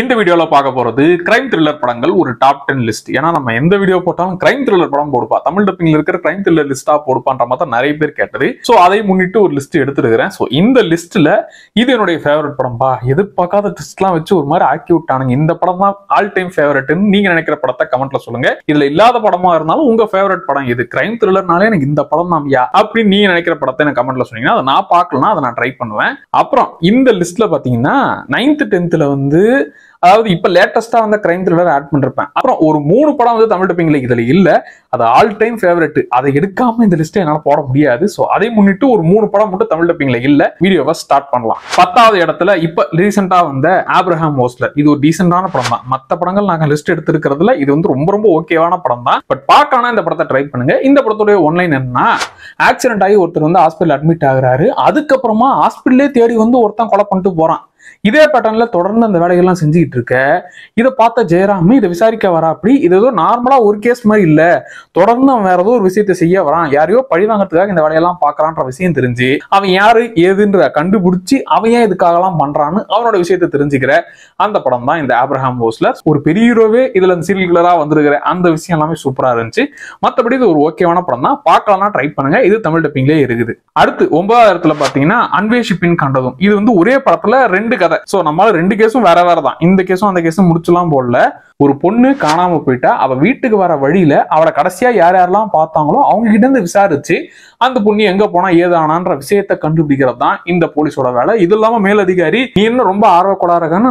இந்த வீடியோவில் பார்க்க போகிறது கிரைம் த்ரில்லர் படங்கள் ஒரு டாப் டென் லிஸ்ட் ஏன்னா நம்ம எந்த வீடியோ போட்டாலும் கிரைம் த்ரில்லர் படம் போடுப்பா தமிழ் டப்பிங்கில் இருக்கிற கிரைம் த்ரில்லர் லிஸ்ட்டாக போடுப்பான்ற மாதிரி நிறைய பேர் கேட்டது ஸோ அதை முன்னிட்டு ஒரு லிஸ்ட் எடுத்துருக்கிறேன் ஸோ இந்த லிஸ்ட்டில் இது என்னுடைய ஃபேவரட் படம்பா எதிர்பார்க்காத ட்விஸ்ட்லாம் வச்சு ஒரு மாதிரி ஆக்கி விட்டானுங்க இந்த படம் தான் ஆல் டைம் ஃபேவரட்னு நீங்கள் நினைக்கிற படத்தை கமெண்ட்ல சொல்லுங்க இதில் இல்லாத படமாக இருந்தாலும் உங்கள் ஃபேவரட் படம் இது கிரைம் த்ரில்லர்னாலே எனக்கு இந்த படம் தான் யா அப்படின்னு நீங்கள் நினைக்கிற படத்தை எனக்கு கமெண்ட்ல சொன்னீங்கன்னா அதை நான் பார்க்கலாம் அதை நான் ட்ரை பண்ணுவேன் அப்புறம் இந்த லிஸ்ட்டில் பார்த்தீங்கன்னா நைன்த்து டென்த்தில் வந்து அதாவது இப்ப லேட்டஸ்டா வந்து கிரைம் த்ரில்லர் ஆட் பண்ணிருப்பேன் அப்புறம் ஒரு மூணு படம் வந்து தமிழ் டப்பிங்ல இதுல இல்ல அது ஆல் டைம் ஃபேவரட் அதை எடுக்காம இந்த லிஸ்ட் என்னால போட முடியாது சோ அதை முன்னிட்டு ஒரு மூணு படம் மட்டும் தமிழ் டப்பிங்ல இல்ல வீடியோவை ஸ்டார்ட் பண்ணலாம் பத்தாவது இடத்துல இப்ப ரீசெண்டா வந்த ஆப்ரஹாம் ஹோஸ்லர் இது ஒரு டீசென்டான படம் தான் மத்த படங்கள் நாங்க லிஸ்ட் எடுத்திருக்கிறதுல இது வந்து ரொம்ப ரொம்ப ஓகேவான படம் தான் பட் பார்க்கணும் இந்த படத்தை ட்ரை பண்ணுங்க இந்த படத்துடைய ஒன்லைன் என்னன்னா ஆக்சிடென்ட் ஆகி ஒருத்தர் வந்து ஹாஸ்பிட்டல் அட்மிட் ஆகுறாரு அதுக்கப்புறமா ஹாஸ்பிட்டலே தேடி வந்து ஒருத்தன் கொலை பண்ணிட்டு போறான் இதே பேட்டர்ல தொடர்ந்து அந்த வேலைகள்லாம் செஞ்சுக்கிட்டு இருக்க இதை பார்த்த ஜெயராம் இதை விசாரிக்க வரா அப்படி இது ஏதோ நார்மலா ஒரு கேஸ் மாதிரி இல்ல தொடர்ந்து அவன் வேற ஏதோ ஒரு விஷயத்தை செய்ய வரான் யாரையோ பழி வாங்கறதுக்காக இந்த வேலையெல்லாம் பாக்குறான்ற விஷயம் தெரிஞ்சு அவன் யாரு ஏதுன்ற கண்டுபிடிச்சு அவன் ஏன் எல்லாம் பண்றான்னு அவனோட விஷயத்தை தெரிஞ்சுக்கிற அந்த படம் தான் இந்த ஆப்ரஹாம் ஹோஸ்ல ஒரு பெரிய ஹீரோவே இதுல அந்த சீரியல்களா வந்திருக்கிற அந்த விஷயம் எல்லாமே சூப்பரா இருந்துச்சு மத்தபடி இது ஒரு ஓகேவான படம் தான் பார்க்கலாம்னா ட்ரை பண்ணுங்க இது தமிழ் டப்பிங்லேயே இருக்குது அடுத்து ஒன்பதாவது இடத்துல பாத்தீங்கன்னா அன்வேஷிப்பின் கண்டதும் இது வந்து ஒரே படத்துல ரெண்டு ரெண்டு கதை சோ நம்மளால ரெண்டு கேஸும் வேற வேற தான் இந்த கேஸும் அந்த கேஸும் முடிச்சுலாம் போடல ஒரு பொண்ணு காணாம போயிட்டா அவ வீட்டுக்கு வர வழியில அவளை கடைசியா யார் யாரெல்லாம் பார்த்தாங்களோ அவங்க கிட்ட இருந்து விசாரிச்சு அந்த பொண்ணு எங்க போனா ஏதானான்ற விஷயத்த கண்டுபிடிக்கிறது தான் இந்த போலீஸோட வேலை இது இல்லாம மேலதிகாரி நீ என்ன ரொம்ப ஆர்வ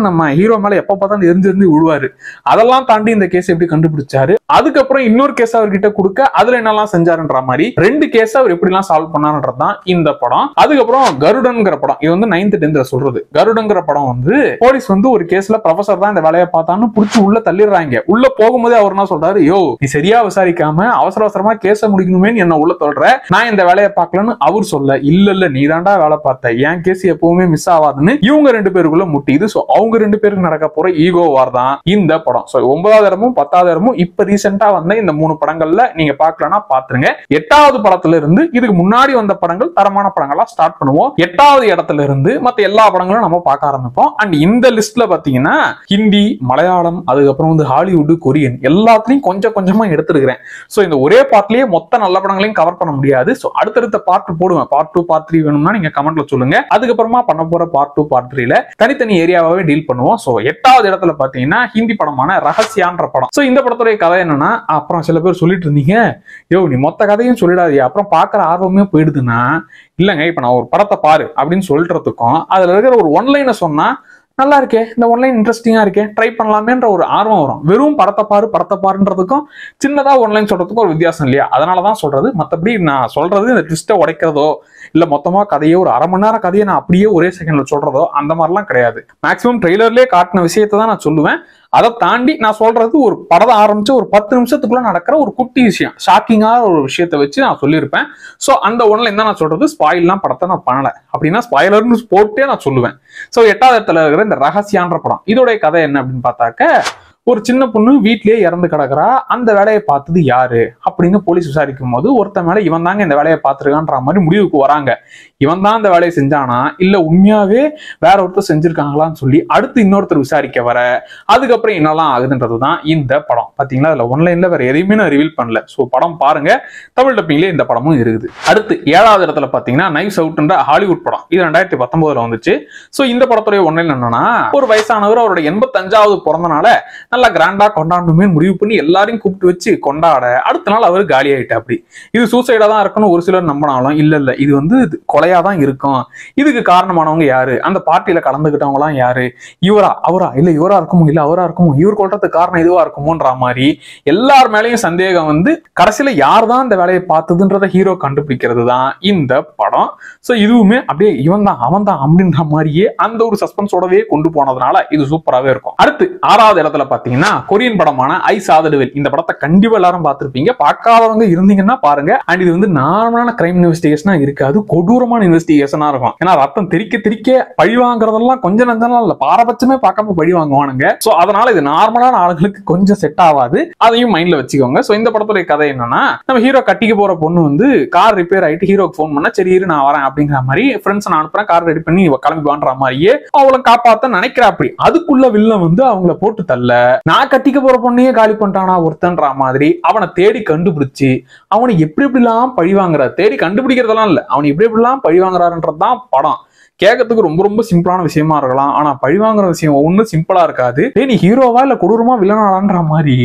நம்ம ஹீரோ மேல எப்ப பார்த்தாலும் எரிஞ்சிருந்து விழுவாரு அதெல்லாம் தாண்டி இந்த கேஸ் எப்படி கண்டுபிடிச்சாரு அதுக்கப்புறம் இன்னொரு கேஸ் அவர்கிட்ட கொடுக்க அதுல என்னெல்லாம் செஞ்சாருன்ற மாதிரி ரெண்டு கேஸ் அவர் எப்படி எல்லாம் சால்வ் பண்ணாருன்றதுதான் இந்த படம் அதுக்கப்புறம் கருடன்கிற படம் இது வந்து நைன்த் டென்த்ல சொல்றது கருடன்ங்கிற படம் வந்து போலீஸ் வந்து ஒரு கேஸ்ல ப்ரொஃபசர் தான் இந்த வேலையை பார்த்தான்னு புடிச்சு உள்ள தள்ளிடுறாங்க உள்ள போகும்போதே அவர் என்ன சொல்றாரு யோ நீ சரியா விசாரிக்காம அவசர அவசரமா கேச முடிக்கணுமே என்ன உள்ள சொல்ற நான் இந்த வேலையை பார்க்கலன்னு அவர் சொல்ல இல்ல இல்ல நீ தாண்டா வேலை பார்த்த என் கேஸ் எப்பவுமே மிஸ் ஆகாதுன்னு இவங்க ரெண்டு பேருக்குள்ள முட்டிது சோ அவங்க ரெண்டு பேருக்கு நடக்க போற ஈகோ வார் தான் இந்த படம் சோ ஒன்பதாவது இடமும் பத்தாவது இடமும் இப்ப ரீசெண்டா வந்த இந்த மூணு படங்கள்ல நீங்க பாக்கலன்னா பாத்துருங்க எட்டாவது படத்துல இருந்து இதுக்கு முன்னாடி வந்த படங்கள் தரமான படங்களா ஸ்டார்ட் பண்ணுவோம் எட்டாவது இடத்துல இருந்து மத்த எல்லா படங்களும் நம்ம பார்க்க ஆரம்பிப்போம் அண்ட் இந்த லிஸ்ட்ல பாத்தீங்கன்னா ஹிந்தி மலையாளம் அதுக்கப்புறம் அப்புறம் வந்து ஹாலிவுட் கொரியன் எல்லாத்துலையும் கொஞ்சம் கொஞ்சமா எடுத்துருக்கிறேன் ஸோ இந்த ஒரே பார்ட்லயே மொத்த நல்ல படங்களையும் கவர் பண்ண முடியாது ஸோ அடுத்தடுத்த பார்ட் போடுவேன் பார்ட் டூ பார்ட் த்ரீ வேணும்னா நீங்க கமெண்ட்ல சொல்லுங்க அதுக்கப்புறமா பண்ண போற பார்ட் டூ பார்ட் த்ரீல தனித்தனி ஏரியாவே டீல் பண்ணுவோம் ஸோ எட்டாவது இடத்துல பாத்தீங்கன்னா ஹிந்தி படமான ரகசியான்ற படம் ஸோ இந்த படத்துடைய கதை என்னன்னா அப்புறம் சில பேர் சொல்லிட்டு இருந்தீங்க யோ நீ மொத்த கதையும் சொல்லிடாதியா அப்புறம் பார்க்குற ஆர்வமே போயிடுதுன்னா இல்லைங்க இப்போ நான் ஒரு படத்தை பாரு அப்படின்னு சொல்றதுக்கும் அதுல இருக்கிற ஒரு ஒன்லைனை சொன்னா நல்லா இருக்கே இந்த ஒன்லைன் இன்ட்ரெஸ்டிங்காக இருக்கே ட்ரை பண்ணலாமேன்ற ஒரு ஆர்வம் வரும் வெறும் படத்தை பாரு படத்தை பாருன்றதுக்கும் சின்னதாக ஒன்லைன் சொல்கிறதுக்கும் ஒரு வித்தியாசம் இல்லையா அதனால தான் சொல்கிறது மற்றபடி நான் சொல்கிறது இந்த ட்விஸ்ட்டை உடைக்கிறதோ இல்லை மொத்தமாக கதையை ஒரு அரை மணி நேரம் கதையை நான் அப்படியே ஒரே செகண்டில் சொல்கிறதோ அந்த மாதிரிலாம் கிடையாது மேக்ஸிமம் ட்ரெய்லர்லேயே காட்டின விஷயத்தை தான் நான் சொல்லுவேன் அதை தாண்டி நான் சொல்றது ஒரு படம் ஆரம்பிச்ச ஒரு பத்து நிமிஷத்துக்குள்ள நடக்கிற ஒரு குட்டி விஷயம் ஷாக்கிங்கா ஒரு விஷயத்த வச்சு நான் சொல்லியிருப்பேன் ஸோ அந்த ஒன்றில் என்ன நான் சொல்றது ஸ்பாயில்லாம் படத்தை நான் பண்ணல அப்படின்னா ஸ்பாயிலர்னு போட்டே நான் சொல்லுவேன் ஸோ எட்டாவது இடத்துல இருக்கிற இந்த ரகசியான்ற படம் இதோடைய கதை என்ன அப்படின்னு பார்த்தாக்க ஒரு சின்ன பொண்ணு வீட்லயே இறந்து கிடக்குறா அந்த வேலையை பார்த்தது யாரு அப்படின்னு போலீஸ் விசாரிக்கும் போது ஒருத்த மேல இவன் தாங்க இந்த வேலையை பார்த்துருக்கான்ற மாதிரி முடிவுக்கு வராங்க இவன் தான் இந்த வேலையை செஞ்சானா இல்ல உண்மையாவே வேற ஒருத்தர் செஞ்சிருக்காங்களான்னு சொல்லி அடுத்து இன்னொருத்தர் விசாரிக்க வர அதுக்கப்புறம் என்னெல்லாம் ஆகுதுன்றதுதான் இந்த படம் பாத்தீங்களா அதுல ஒன்லைன்ல வேற எதையுமே நான் ரிவீல் பண்ணல சோ படம் பாருங்க தமிழ் டப்பிங்ல இந்த படமும் இருக்குது அடுத்து ஏழாவது இடத்துல பாத்தீங்கன்னா நைஸ் அவுட்ன்ற ஹாலிவுட் படம் இது ரெண்டாயிரத்தி பத்தொன்பதுல வந்துச்சு ஸோ இந்த படத்துடைய ஒன்லைன் என்னன்னா ஒரு வயசானவர் அவருடைய எண்பத்தஞ்சாவது பிறந்தனால நல்லா கிராண்டா கொண்டாடணுமே முடிவு பண்ணி எல்லாரையும் கூப்பிட்டு வச்சு கொண்டாட அடுத்த நாள் அவர் காலி ஆயிட்டா அப்படி இது சூசைடா தான் இருக்கணும் ஒரு சிலர் நம்பினாலும் இல்ல இல்ல இது வந்து கொலையா குறையா தான் இருக்கும் இதுக்கு காரணமானவங்க யாரு அந்த பார்ட்டியில கலந்துகிட்டவங்க எல்லாம் யாரு இவரா அவரா இல்ல இவரா இருக்குமோ இல்ல அவரா இருக்குமோ இவர் கொள்றதுக்கு காரணம் இதுவா இருக்குமோன்ற மாதிரி எல்லார் மேலேயும் சந்தேகம் வந்து கடைசியில யார் தான் இந்த வேலையை பார்த்ததுன்றத ஹீரோ கண்டுபிடிக்கிறது தான் இந்த படம் சோ இதுவுமே அப்படியே இவன் தான் அவன் தான் அப்படின்ற மாதிரியே அந்த ஒரு சஸ்பென்ஸோடவே கொண்டு போனதுனால இது சூப்பராகவே இருக்கும் அடுத்து ஆறாவது இடத்துல பாத்தீங்கன்னா கொரியன் படமான ஐ சாதடுவில் இந்த படத்தை கண்டிப்பா எல்லாரும் பார்த்துருப்பீங்க பார்க்காதவங்க இருந்தீங்கன்னா பாருங்க அண்ட் இது வந்து நார்மலான கிரைம் இன்வெஸ்டிகேஷனா இருக்காது கொடூரமா பயங்கரமான இன்வெஸ்டிகேஷனா இருக்கும் ஏன்னா ரத்தம் திரிக்க திரிக்க பழி வாங்குறதெல்லாம் கொஞ்சம் நஞ்சம்லாம் இல்ல பாரபட்சமே பார்க்காம பழி வாங்குவானுங்க சோ அதனால இது நார்மலான ஆளுகளுக்கு கொஞ்சம் செட் ஆகாது அதையும் மைண்ட்ல வச்சுக்கோங்க சோ இந்த படத்துடைய கதை என்னன்னா நம்ம ஹீரோ கட்டிக்கு போற பொண்ணு வந்து கார் ரிப்பேர் ஆயிட்டு ஹீரோக்கு ஃபோன் பண்ணா சரி இரு நான் வரேன் அப்படிங்கிற மாதிரி ஃப்ரெண்ட்ஸ் நான் அனுப்புறேன் கார் ரெடி பண்ணி இவ கிளம்பி வான்ற மாதிரியே அவளை காப்பாத்த நினைக்கிற அப்படி அதுக்குள்ள வில்ல வந்து அவங்கள போட்டு தள்ள நான் கட்டிக்க போற பொண்ணையே காலி பண்ணிட்டானா ஒருத்தன்ற மாதிரி அவனை தேடி கண்டுபிடிச்சு அவனை எப்படி எப்படிலாம் பழி வாங்குற தேடி கண்டுபிடிக்கிறதெல்லாம் இல்ல அவனை எப்படி எப்படிலாம் பழி வாங்குறாருன்றது படம் கேட்கறதுக்கு ரொம்ப ரொம்ப சிம்பிளான விஷயமா இருக்கலாம் ஆனா பழிவாங்கிற விஷயம் ஒண்ணு சிம்பிளா இருக்காது நீ ஹீரோவா இல்ல கொடூரமா வில்லனாலான்ற மாதிரி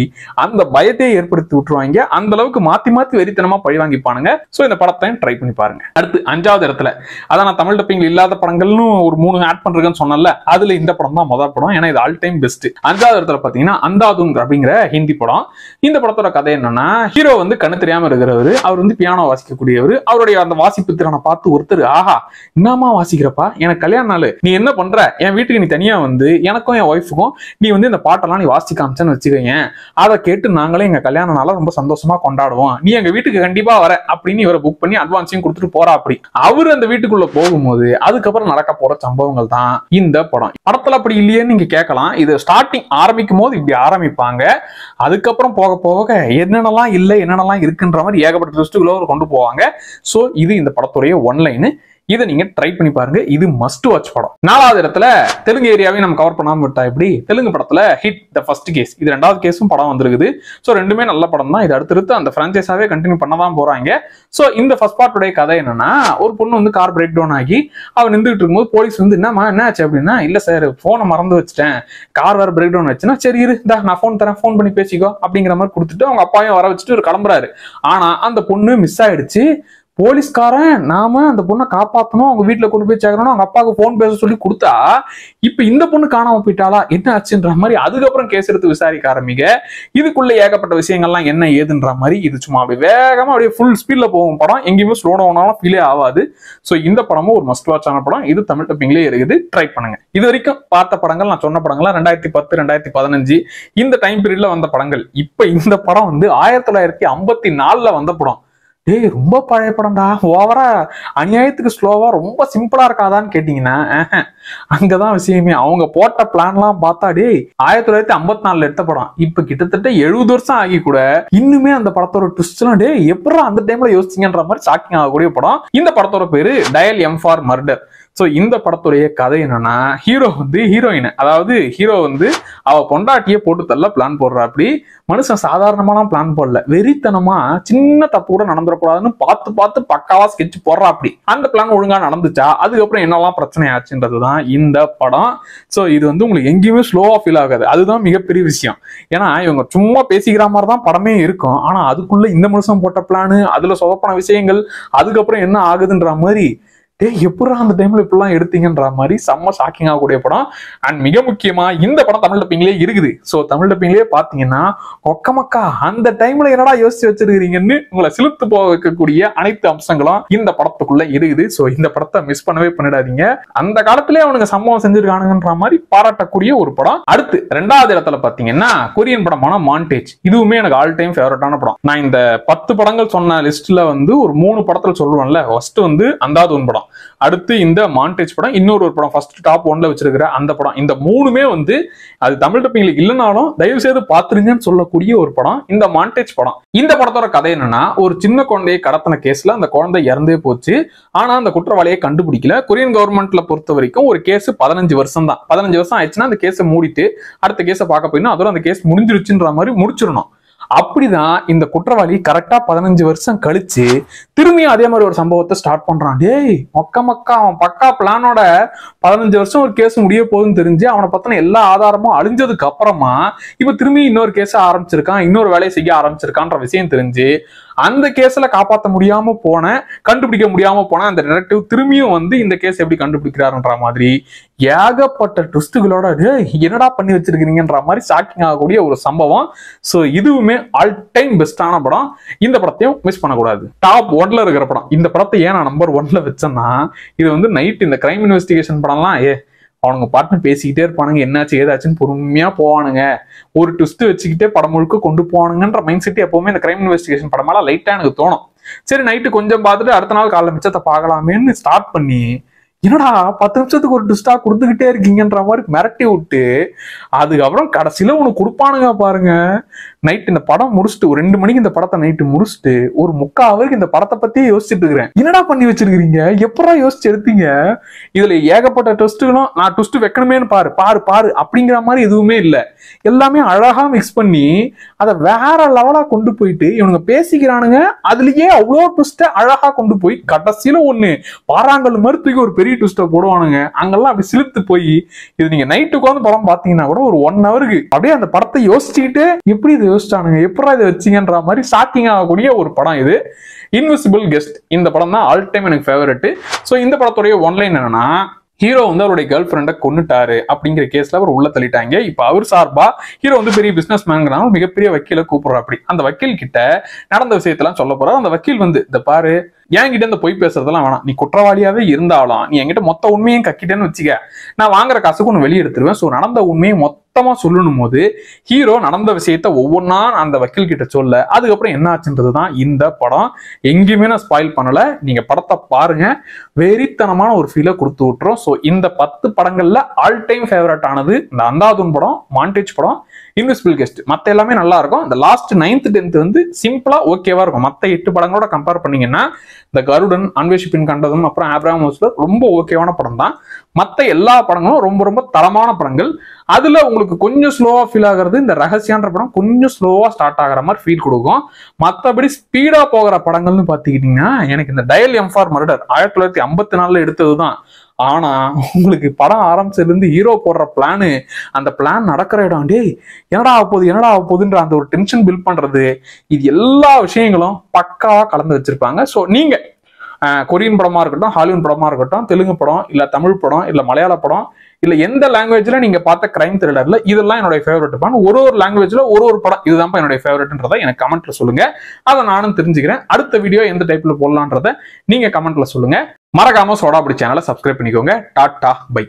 அந்த பயத்தையே ஏற்படுத்தி விட்டுருவாங்க அந்த அளவுக்கு மாத்தி மாத்தி வெறித்தனமா பழி வாங்கிப்பானுங்க சோ இந்த படத்தையும் ட்ரை பண்ணி பாருங்க அடுத்து அஞ்சாவது இடத்துல அதான் நான் தமிழ் டப்பிங் இல்லாத படங்கள்னு ஒரு மூணு ஆட் பண்றேன்னு சொன்னல அதுல இந்த படம் தான் மொதல் படம் ஏன்னா இது ஆல் டைம் பெஸ்ட் அஞ்சாவது இடத்துல பாத்தீங்கன்னா அந்தாதுங்க அப்படிங்கிற ஹிந்தி படம் இந்த படத்தோட கதை என்னன்னா ஹீரோ வந்து கண்ணு தெரியாம இருக்கிறவர் அவர் வந்து பியானோ வாசிக்கக்கூடியவர் அவருடைய அந்த வாசிப்பு திறனை பார்த்து ஒருத்தர் ஆஹா இன்னமா வாசிக்கிற தப்பா எனக்கு கல்யாண நாள் நீ என்ன பண்ற என் வீட்டுக்கு நீ தனியா வந்து எனக்கும் என் ஒய்ஃபுக்கும் நீ வந்து இந்த பாட்டெல்லாம் நீ வாசிக்க காமிச்சேன்னு வச்சுக்கோங்க அதை கேட்டு நாங்களே எங்க கல்யாண நாள ரொம்ப சந்தோஷமா கொண்டாடுவோம் நீ எங்க வீட்டுக்கு கண்டிப்பா வர அப்படின்னு இவரை புக் பண்ணி அட்வான்ஸையும் கொடுத்துட்டு போறா அப்படி அவர் அந்த வீட்டுக்குள்ள போகும்போது அதுக்கப்புறம் நடக்க போற சம்பவங்கள் தான் இந்த படம் படத்துல அப்படி இல்லையேன்னு நீங்க கேட்கலாம் இது ஸ்டார்டிங் ஆரம்பிக்கும் போது இப்படி ஆரம்பிப்பாங்க அதுக்கப்புறம் போக போக என்னென்னலாம் இல்லை என்னென்னலாம் இருக்குன்ற மாதிரி ஏகப்பட்ட லிஸ்ட்டுக்குள்ள கொண்டு போவாங்க ஸோ இது இந்த படத்துடைய ஒன்லைனு இதை நீங்க ட்ரை பண்ணி பாருங்க இது மஸ்ட் வாட்ச் படம் நாலாவது இடத்துல தெலுங்கு ஏரியாவே நம்ம கவர் பண்ணாம விட்டா எப்படி தெலுங்கு படத்துல ஹிட் த ஃபர்ஸ்ட் கேஸ் இது ரெண்டாவது கேஸும் படம் வந்திருக்குது ஸோ ரெண்டுமே நல்ல படம் தான் இது அடுத்தடுத்து அந்த பிரான்ச்சைஸாவே கண்டினியூ பண்ணதான் போறாங்க ஸோ இந்த ஃபர்ஸ்ட் பார்ட்டுடைய கதை என்னன்னா ஒரு பொண்ணு வந்து கார் பிரேக் டவுன் ஆகி அவன் நின்றுட்டு இருக்கும்போது போலீஸ் வந்து என்னமா ஆச்சு அப்படின்னா இல்ல சார் போனை மறந்து வச்சுட்டேன் கார் வேற பிரேக் டவுன் ஆச்சுன்னா சரி இருந்தா நான் போன் தரேன் போன் பண்ணி பேசிக்கோ அப்படிங்கிற மாதிரி கொடுத்துட்டு அவங்க அப்பாவையும் வர வச்சுட்டு ஒரு கிளம்புறாரு ஆனா அந்த பொண்ணு மிஸ் ஆயிடுச்சு போலீஸ்காரன் நாம அந்த பொண்ணை காப்பாற்றணும் அவங்க வீட்டில் கொண்டு போய் சேர்க்கணும் அவங்க அப்பாவுக்கு ஃபோன் பேச சொல்லி கொடுத்தா இப்போ இந்த பொண்ணு காணாமல் போயிட்டாளா என்ன ஆச்சுன்ற மாதிரி அதுக்கப்புறம் கேஸ் எடுத்து விசாரிக்க ஆரம்பிங்க இதுக்குள்ள ஏகப்பட்ட விஷயங்கள்லாம் என்ன ஏதுன்ற மாதிரி இது சும்மா அப்படி வேகமாக அப்படியே ஃபுல் ஸ்பீடில் போகும் படம் எங்கேயுமே ஸ்லோ டவுனாலும் ஃபீலே ஆகாது ஸோ இந்த படமும் ஒரு மஸ்ட் வாட்ச் ஆன படம் இது தமிழ் டப்பிங்லேயே இருக்குது ட்ரை பண்ணுங்க இது வரைக்கும் பார்த்த படங்கள் நான் சொன்ன படங்கள்லாம் ரெண்டாயிரத்தி பத்து ரெண்டாயிரத்தி பதினஞ்சு இந்த டைம் பீரியட்ல வந்த படங்கள் இப்போ இந்த படம் வந்து ஆயிரத்தி தொள்ளாயிரத்தி ஐம்பத்தி நாலில் வந்த படம் ஏய் ரொம்ப பழைய படம்டா ஓவரா அநியாயத்துக்கு ஸ்லோவா ரொம்ப சிம்பிளா இருக்காதான்னு கேட்டீங்கன்னா அங்கதான் விஷயமே அவங்க போட்ட பிளான்லாம் பார்த்தா டேய் ஆயிரத்தி தொள்ளாயிரத்தி ஐம்பத்தி நாலுல எடுத்த படம் இப்ப கிட்டத்தட்ட எழுபது வருஷம் ஆகி கூட இன்னுமே அந்த படத்தோட ட்விஸ்ட்லாம் டே எப்படி அந்த டைம்ல யோசிச்சீங்கன்ற மாதிரி ஷாக்கிங் ஆகக்கூடிய படம் இந்த படத்தோட பேரு dial M for murder so இந்த படத்துடைய கதை என்னன்னா ஹீரோ வந்து ஹீரோயின் அதாவது ஹீரோ வந்து அவ பொண்டாட்டிய போட்டு தள்ள பிளான் போடுறா அப்படி மனுஷன் சாதாரணமாலாம் பிளான் போடல வெறித்தனமா சின்ன தப்பு கூட நடந்துடக்கூடாதுன்னு பார்த்து பார்த்து பக்காவா ஸ்கெட்ச் போடுறா அப்படி அந்த பிளான் ஒழுங்கா நடந்துச்சா அதுக்கப்புறம் என்னெல்லாம் பிரச்சனை ஆச்சுன்றது தான் இந்த படம் ஸோ இது வந்து உங்களுக்கு எங்கேயுமே ஸ்லோவா ஃபீல் ஆகாது அதுதான் மிகப்பெரிய விஷயம் ஏன்னா இவங்க சும்மா பேசிக்கிற மாதிரி தான் படமே இருக்கும் ஆனா அதுக்குள்ள இந்த மனுஷன் போட்ட பிளானு அதுல சொதப்பான விஷயங்கள் அதுக்கப்புறம் என்ன ஆகுதுன்ற மாதிரி டே எப்படா அந்த டைம்ல இப்படிலாம் எடுத்தீங்கன்ற மாதிரி செம்ம ஷாக்கிங் ஆகக்கூடிய படம் அண்ட் மிக முக்கியமா இந்த படம் தமிழ் டப்பிங்லயே இருக்குது ஸோ தமிழ் டப்பிங்லயே பாத்தீங்கன்னா ஒக்கமக்கா அந்த டைம்ல என்னடா யோசிச்சு வச்சிருக்கிறீங்கன்னு உங்களை சிலுத்து போக வைக்கக்கூடிய அனைத்து அம்சங்களும் இந்த படத்துக்குள்ள இருக்குது ஸோ இந்த படத்தை மிஸ் பண்ணவே பண்ணிடாதீங்க அந்த காலத்திலே அவனுங்க சம்பவம் செஞ்சிருக்கானுங்கன்ற மாதிரி பாராட்டக்கூடிய ஒரு படம் அடுத்து ரெண்டாவது இடத்துல பாத்தீங்கன்னா கொரியன் படமான மான்டேஜ் இதுவுமே எனக்கு ஆல் டைம் ஃபேவரட்டான படம் நான் இந்த பத்து படங்கள் சொன்ன லிஸ்ட்ல வந்து ஒரு மூணு படத்துல சொல்லுவேன்ல ஃபர்ஸ்ட் வந்து அந்தாவது படம் அடுத்து இந்த மான்டேஜ் படம் இன்னொரு ஒரு படம் ஃபர்ஸ்ட் டாப் ஒன்ல வச்சிருக்கிற அந்த படம் இந்த மூணுமே வந்து அது தமிழ் டப்பிங்களுக்கு இல்லைனாலும் தயவு செய்து பாத்துருங்கன்னு சொல்லக்கூடிய ஒரு படம் இந்த மான்டேஜ் படம் இந்த படத்தோட கதை என்னன்னா ஒரு சின்ன குழந்தையை கடத்தின கேஸ்ல அந்த குழந்தை இறந்தே போச்சு ஆனா அந்த குற்றவாளியை கண்டுபிடிக்கல கொரியன் கவர்மெண்ட்ல பொறுத்த வரைக்கும் ஒரு கேஸ் பதினஞ்சு வருஷம் தான் பதினஞ்சு வருஷம் ஆயிடுச்சுன்னா அந்த கேஸை மூடிட்டு அடுத்த கேஸை பார்க்க போயினா அதோட அந்த கேஸ் முடிஞ்சிருச்சுன்ற மாதிரி முடிச்சிடணும் அப்படிதான் இந்த குற்றவாளி கரெக்டா பதினஞ்சு வருஷம் கழிச்சு திரும்பியும் அதே மாதிரி ஒரு சம்பவத்தை ஸ்டார்ட் பண்றான் டேய் மொக்க மக்கா அவன் பக்கா பிளானோட பதினஞ்சு வருஷம் ஒரு கேஸ் முடிய போகுதுன்னு தெரிஞ்சு அவனை பத்தின எல்லா ஆதாரமும் அழிஞ்சதுக்கு அப்புறமா இப்ப திரும்பி இன்னொரு கேஸ ஆரம்பிச்சிருக்கான் இன்னொரு வேலையை செய்ய ஆரம்பிச்சிருக்கான்ற விஷயம் தெரிஞ்சு அந்த கேஸ்ல காப்பாற்ற முடியாம போன கண்டுபிடிக்க முடியாம போன அந்த டிடெக்டிவ் திரும்பியும் வந்து இந்த கேஸ் எப்படி கண்டுபிடிக்கிறாருன்ற மாதிரி ஏகப்பட்ட ட்விஸ்டுகளோட என்னடா பண்ணி வச்சிருக்கிறீங்கன்ற மாதிரி ஷாக்கிங் ஆகக்கூடிய ஒரு சம்பவம் ஸோ இதுவுமே ஆல் டைம் பெஸ்டான படம் இந்த படத்தையும் மிஸ் பண்ணக்கூடாது டாப் ஒன்ல இருக்கிற படம் இந்த படத்தை ஏன் நான் நம்பர் ஒன்ல வச்சேன்னா இது வந்து நைட் இந்த கிரைம் இன்வெஸ்டிகேஷன் படம்லாம் ஏ அவனுங்க பாட்டுன்னு பேசிக்கிட்டே இருப்பானுங்க என்னாச்சு ஏதாச்சுன்னு பொறுமையாக போவானுங்க ஒரு ட்விஸ்ட் வச்சுக்கிட்டே படம் முழுக்க கொண்டு போவானுங்கன்ற மைண்ட் செட் எப்பவுமே இந்த கிரைம் இன்வெஸ்டிகேஷன் படமால லைட்டாக எனக்கு தோணும் சரி நைட்டு கொஞ்சம் பார்த்துட்டு அடுத்த நாள் காலைல மிச்சத்தை பார்க்கலாமேன்னு ஸ்டார்ட் பண்ணி என்னடா பத்து நிமிஷத்துக்கு ஒரு டிஸ்டா கொடுத்துக்கிட்டே இருக்கீங்கன்ற மாதிரி மிரட்டி விட்டு அதுக்கப்புறம் கடைசியில உனக்கு கொடுப்பானுங்க பாருங்க நைட் இந்த படம் முடிச்சுட்டு ஒரு ரெண்டு மணிக்கு இந்த படத்தை நைட்டு முடிச்சுட்டு ஒரு முக்கா அவருக்கு இந்த படத்தை பத்தி யோசிச்சுட்டு இருக்கிறேன் என்னடா பண்ணி வச்சிருக்கிறீங்க எப்படா யோசிச்சு எடுத்தீங்க இதுல ஏகப்பட்ட டெஸ்ட்டுகளும் நான் ட்விஸ்ட் வைக்கணுமே பாரு பாரு பாரு அப்படிங்கிற மாதிரி எதுவுமே இல்லை எல்லாமே அழகா மிக்ஸ் பண்ணி அதை வேற லெவலா கொண்டு போயிட்டு இவனுங்க பேசிக்கிறானுங்க அதுலயே அவ்வளோ ட்விஸ்ட அழகா கொண்டு போய் கடைசியில ஒண்ணு பாராங்கல் மருத்துவ ஒரு பெரிய பெரிய ட்விஸ்ட்டை போடுவானுங்க அங்கெல்லாம் அப்படி சிலுத்து போய் இது நீங்க நைட்டு உட்காந்து படம் பாத்தீங்கன்னா கூட ஒரு ஒன் ஹவருக்கு அப்படியே அந்த படத்தை யோசிச்சுக்கிட்டு எப்படி இதை யோசிச்சானுங்க எப்படா இதை வச்சிங்கன்ற மாதிரி ஷாக்கிங் ஆகக்கூடிய ஒரு படம் இது இன்விசிபிள் கெஸ்ட் இந்த படம் தான் ஆல் டைம் எனக்கு ஃபேவரெட்டு ஸோ இந்த படத்துடைய ஒன்லைன் என்னன்னா ஹீரோ வந்து அவருடைய கேர்ள் ஃப்ரெண்டை கொண்டுட்டாரு அப்படிங்கிற கேஸ்ல அவர் உள்ள தள்ளிட்டாங்க இப்போ அவர் சார்பா ஹீரோ வந்து பெரிய பிசினஸ் மேன்கிறாங்க மிகப்பெரிய வக்கீல கூப்பிடுறா அப்படி அந்த வக்கீல் கிட்ட நடந்த விஷயத்தெல்லாம் சொல்ல போறாரு அந்த வக்கீல் வந்து இந்த பாரு என்கிட்ட இந்த பொய் பேசுறதெல்லாம் வேணாம் நீ குற்றவாளியாவே இருந்தாலும் நீ என்கிட்ட மொத்த உண்மையும் கக்கிட்டேன்னு வச்சுக்க நான் வாங்குற காசுக்கு ஒன்று வெளியெடுத்துருவேன் ஸோ நடந்த உண்மையை மொத்த மொத்தமா சொல்லணும் போது ஹீரோ நடந்த விஷயத்த ஒவ்வொன்றா அந்த வக்கீல் கிட்ட சொல்ல அதுக்கப்புறம் என்ன ஆச்சுன்றது தான் இந்த படம் எங்கேயுமே நான் ஸ்பாயில் பண்ணல நீங்க படத்தை பாருங்க வெறித்தனமான ஒரு ஃபீலை கொடுத்து விட்டுரும் ஸோ இந்த பத்து படங்கள்ல ஆல் டைம் ஃபேவரட் ஆனது இந்த அந்தாதுன் படம் மாண்டேஜ் படம் இன்விசிபிள் கெஸ்ட் மற்ற எல்லாமே நல்லா இருக்கும் இந்த லாஸ்ட் நைன்த் டென்த் வந்து சிம்பிளா ஓகேவா இருக்கும் மற்ற எட்டு படங்களோட கம்பேர் பண்ணீங்கன்னா இந்த கருடன் அன்வேஷிப்பின் கண்டதும் அப்புறம் ஆப்ராம் ஹவுஸ்ல ரொம்ப ஓகேவான படம் தான் மற்ற எல்லா படங்களும் ரொம்ப ரொம்ப தரமான படங்கள் அதுல உங்களுக்கு கொஞ்சம் ஸ்லோவா ஃபீல் ஆகிறது இந்த ரகசியான்ற படம் கொஞ்சம் ஸ்லோவா ஸ்டார்ட் ஆகிற மாதிரி ஃபீல் கொடுக்கும் மற்றபடி ஸ்பீடா போகிற படங்கள்னு பாத்தீங்கன்னா எனக்கு இந்த டயல் எம்ஃபார் மர்டர் ஆயிரத்தி தொள்ளாயிரத்தி ஐம்பத்தி நாலுல எடுத்தது தான் ஆனா உங்களுக்கு படம் ஆரம்பிச்சதுலேருந்து ஹீரோ போடுற பிளானு அந்த பிளான் நடக்கிற இடம் டேய் என்னடா ஆக போகுது என்னடா ஆக போகுதுன்ற அந்த ஒரு டென்ஷன் பில்ட் பண்றது இது எல்லா விஷயங்களும் பக்காவா கலந்து வச்சிருப்பாங்க ஸோ நீங்க கொரியன் படமா இருக்கட்டும் ஹாலிவுட் படமா இருக்கட்டும் தெலுங்கு படம் இல்ல தமிழ் படம் இல்ல மலையாள படம் இல்ல எந்த லாங்குவேஜ்ல நீங்க பார்த்த கிரைம் த்ரில்லர்ல இதெல்லாம் என்னுடைய படம் ஒரு ஒரு லாங்குவேஜ்ல ஒரு ஒரு படம் இதுதான் என்னுடைய ஃபேவரட்ன்றத எனக்கு கமெண்ட்ல சொல்லுங்க அதை நானும் தெரிஞ்சுக்கிறேன் அடுத்த வீடியோ எந்த டைப்ல போடலான்றத நீங்க கமெண்ட்ல சொல்லுங்க மறக்காம சோடாபுடி சேனலை சப்ஸ்கிரைப் பண்ணிக்கோங்க டாட்டா பை